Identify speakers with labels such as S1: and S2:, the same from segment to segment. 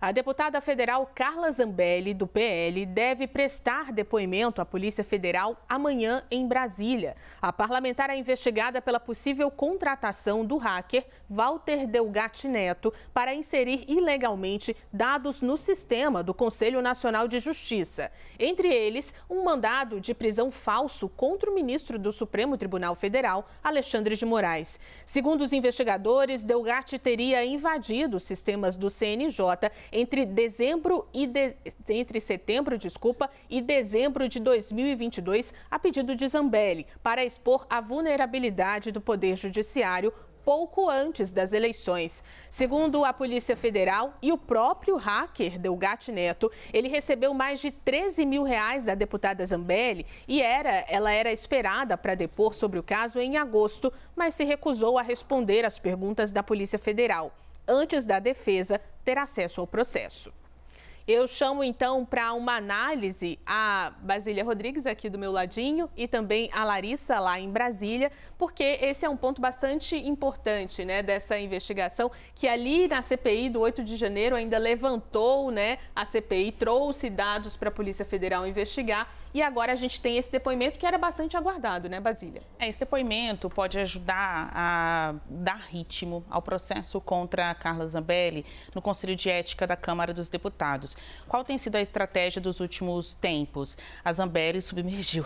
S1: A deputada federal Carla Zambelli, do PL, deve prestar depoimento à Polícia Federal amanhã em Brasília. A parlamentar é investigada pela possível contratação do hacker Walter Delgatti Neto para inserir ilegalmente dados no sistema do Conselho Nacional de Justiça. Entre eles, um mandado de prisão falso contra o ministro do Supremo Tribunal Federal, Alexandre de Moraes. Segundo os investigadores, Delgatti teria invadido sistemas do CNJ entre dezembro e de... entre setembro, desculpa, e dezembro de 2022, a pedido de Zambelli, para expor a vulnerabilidade do poder judiciário pouco antes das eleições. Segundo a Polícia Federal e o próprio hacker Delgatti Neto, ele recebeu mais de 13 mil reais da deputada Zambelli e era, ela era esperada para depor sobre o caso em agosto, mas se recusou a responder às perguntas da Polícia Federal. Antes da defesa, ter acesso ao processo. Eu chamo então para uma análise a Basília Rodrigues aqui do meu ladinho e também a Larissa lá em Brasília, porque esse é um ponto bastante importante, né, dessa investigação que ali na CPI do 8 de janeiro ainda levantou, né, a CPI trouxe dados para a Polícia Federal investigar e agora a gente tem esse depoimento que era bastante aguardado, né, Basília?
S2: É, esse depoimento pode ajudar a dar ritmo ao processo contra a Carla Zambelli no Conselho de Ética da Câmara dos Deputados. Qual tem sido a estratégia dos últimos tempos? A Zambelli submergiu.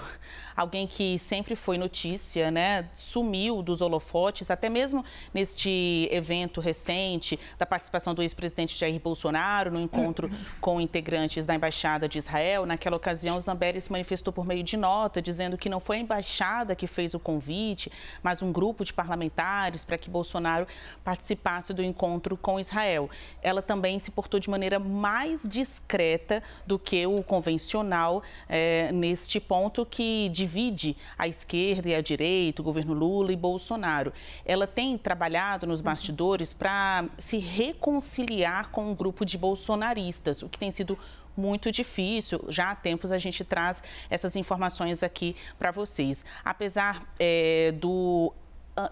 S2: Alguém que sempre foi notícia, né? Sumiu dos holofotes, até mesmo neste evento recente da participação do ex-presidente Jair Bolsonaro no encontro com integrantes da Embaixada de Israel. Naquela ocasião, Zambelli se manifestou por meio de nota, dizendo que não foi a embaixada que fez o convite, mas um grupo de parlamentares para que Bolsonaro participasse do encontro com Israel. Ela também se portou de maneira mais direta discreta do que o convencional é, neste ponto que divide a esquerda e a direita, o governo Lula e Bolsonaro. Ela tem trabalhado nos bastidores para se reconciliar com um grupo de bolsonaristas, o que tem sido muito difícil. Já há tempos a gente traz essas informações aqui para vocês. Apesar é, do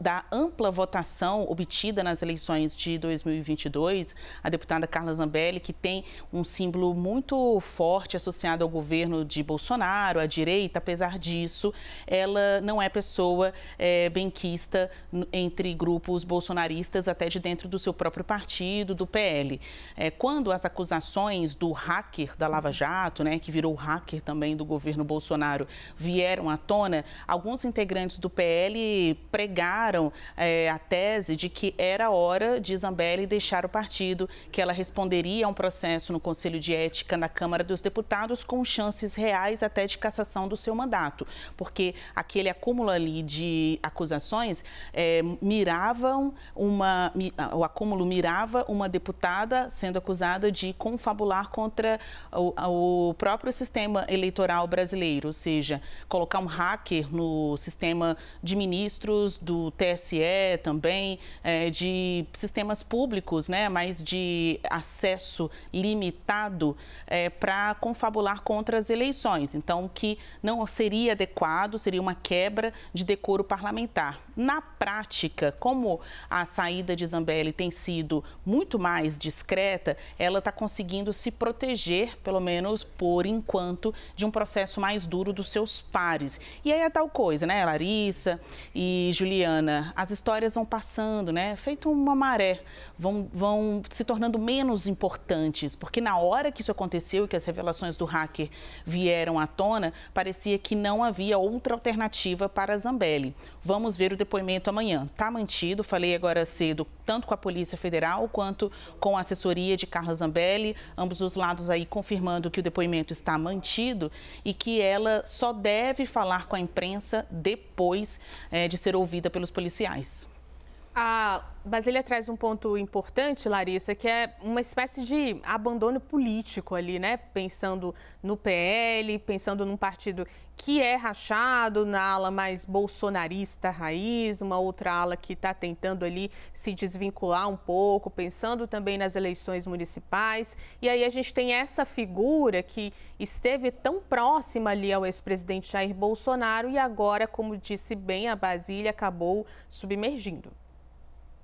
S2: da ampla votação obtida nas eleições de 2022, a deputada Carla Zambelli, que tem um símbolo muito forte associado ao governo de Bolsonaro, à direita, apesar disso, ela não é pessoa é, benquista entre grupos bolsonaristas, até de dentro do seu próprio partido, do PL. É, quando as acusações do hacker da Lava Jato, né, que virou hacker também do governo Bolsonaro, vieram à tona, alguns integrantes do PL pregaram apoiaram é, eh, a tese de que era hora de Zambelli deixar o partido, que ela responderia a um processo no Conselho de Ética na Câmara dos Deputados com chances reais até de cassação do seu mandato, porque aquele acúmulo ali de acusações é, eh, miravam uma, ah, o acúmulo mirava uma deputada sendo acusada de confabular contra o, o próprio sistema eleitoral brasileiro, ou seja, colocar um hacker no sistema de ministros do do TSE também, é, de sistemas públicos, né, mas de acesso limitado é, para confabular contra as eleições. Então, que não seria adequado, seria uma quebra de decoro parlamentar. Na prática, como a saída de Zambelli tem sido muito mais discreta, ela está conseguindo se proteger, pelo menos por enquanto, de um processo mais duro dos seus pares. E aí é tal coisa, né, Larissa e Juliana? as histórias vão passando, né? Feito uma maré, vão, vão se tornando menos importantes, porque na hora que isso aconteceu, e que as revelações do hacker vieram à tona, parecia que não havia outra alternativa para Zambelli. Vamos ver o depoimento amanhã. Tá mantido, falei agora cedo, tanto com a Polícia Federal quanto com a assessoria de Carla Zambelli, ambos os lados aí confirmando que o depoimento está mantido e que ela só deve falar com a imprensa depois é, de ser ouvida pelo pelos policiais.
S1: A ah, Basília traz um ponto importante, Larissa, que é uma espécie de abandono político ali, né? Pensando no PL, pensando num partido que é rachado na ala mais bolsonarista raiz, uma outra ala que está tentando ali se desvincular um pouco, pensando também nas eleições municipais. E aí a gente tem essa figura que esteve tão próxima ali ao ex-presidente Jair Bolsonaro e agora, como disse bem a Basília, acabou submergindo.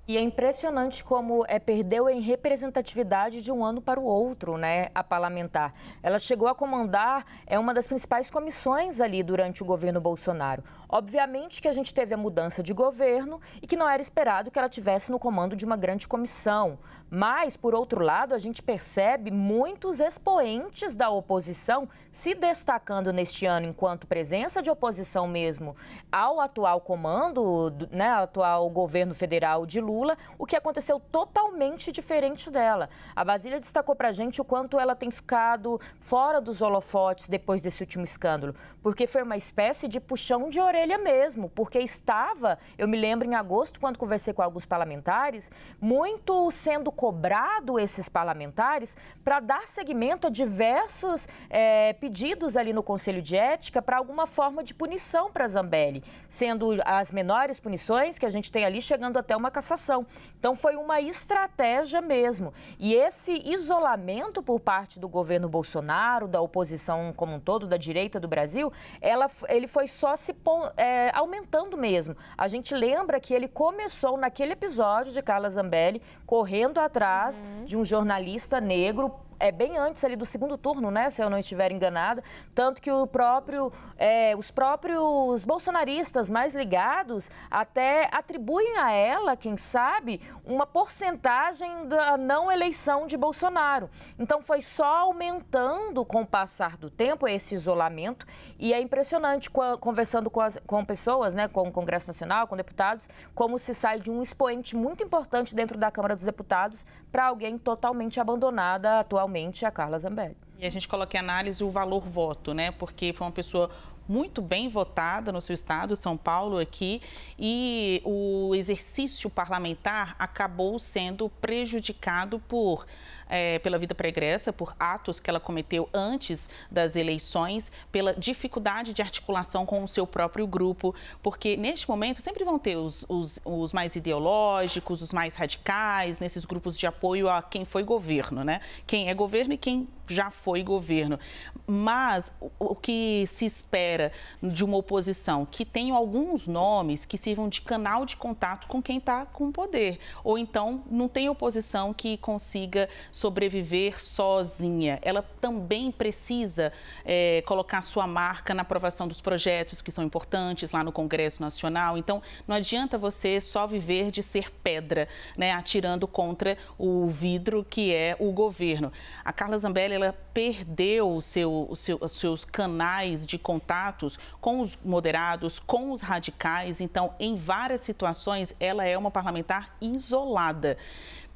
S3: E é impressionante como é, perdeu em representatividade de um ano para o outro, né, a parlamentar. Ela chegou a comandar é uma das principais comissões ali durante o governo Bolsonaro. Obviamente que a gente teve a mudança de governo e que não era esperado que ela tivesse no comando de uma grande comissão. Mas, por outro lado, a gente percebe muitos expoentes da oposição se destacando neste ano enquanto presença de oposição mesmo ao atual comando, né, ao atual governo federal de Lula, o que aconteceu totalmente diferente dela. A Basília destacou para a gente o quanto ela tem ficado fora dos holofotes depois desse último escândalo, porque foi uma espécie de puxão de orelha orelha mesmo, porque estava, eu me lembro em agosto, quando conversei com alguns parlamentares, muito sendo cobrado esses parlamentares para dar seguimento a diversos é, pedidos ali no Conselho de Ética para alguma forma de punição para Zambelli, sendo as menores punições que a gente tem ali chegando até uma cassação. Então foi uma estratégia mesmo. E esse isolamento por parte do governo Bolsonaro, da oposição como um todo, da direita do Brasil, ela, ele foi só se é, aumentando mesmo. A gente lembra que ele começou naquele episódio de Carla Zambelli correndo atrás uhum. de um jornalista negro é bem antes ali do segundo turno, né? Se eu não estiver enganada. Tanto que o próprio, é, os próprios bolsonaristas mais ligados até atribuem a ela, quem sabe, uma porcentagem da não eleição de Bolsonaro. Então foi só aumentando com o passar do tempo esse isolamento. E é impressionante conversando com, as, com pessoas, né? Com o Congresso Nacional, com deputados, como se sai de um expoente muito importante dentro da Câmara dos Deputados para alguém totalmente abandonada à atual a Carla Zambelli.
S2: E a gente coloca em análise o valor voto, né? Porque foi uma pessoa muito bem votada no seu estado, São Paulo, aqui, e o exercício parlamentar acabou sendo prejudicado por, é, pela vida pregressa, por atos que ela cometeu antes das eleições, pela dificuldade de articulação com o seu próprio grupo, porque neste momento sempre vão ter os, os, os mais ideológicos, os mais radicais, nesses grupos de apoio a quem foi governo, né? Quem é governo e quem já foi governo. Mas o, o que se espera espera de uma oposição que tenha alguns nomes que sirvam de canal de contato com quem está com o poder. Ou então, não tem oposição que consiga sobreviver sozinha. Ela também precisa é, colocar sua marca na aprovação dos projetos que são importantes lá no Congresso Nacional. Então, não adianta você só viver de ser pedra, né, atirando contra o vidro que é o governo. A Carla Zambelli, ela perdeu o seu, o seu, os seus canais de contatos com os moderados, com os radicais. Então, em várias situações, ela é uma parlamentar isolada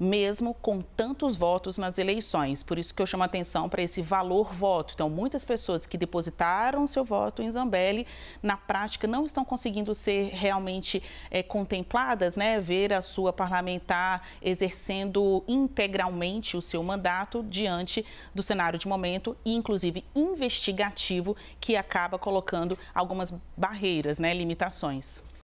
S2: mesmo com tantos votos nas eleições. Por isso que eu chamo a atenção para esse valor voto. Então, muitas pessoas que depositaram seu voto em Zambelli, na prática, não estão conseguindo ser realmente é, contempladas, né? Ver a sua parlamentar exercendo integralmente o seu mandato diante do cenário de momento e, inclusive, investigativo que acaba colocando algumas barreiras, né? Limitações.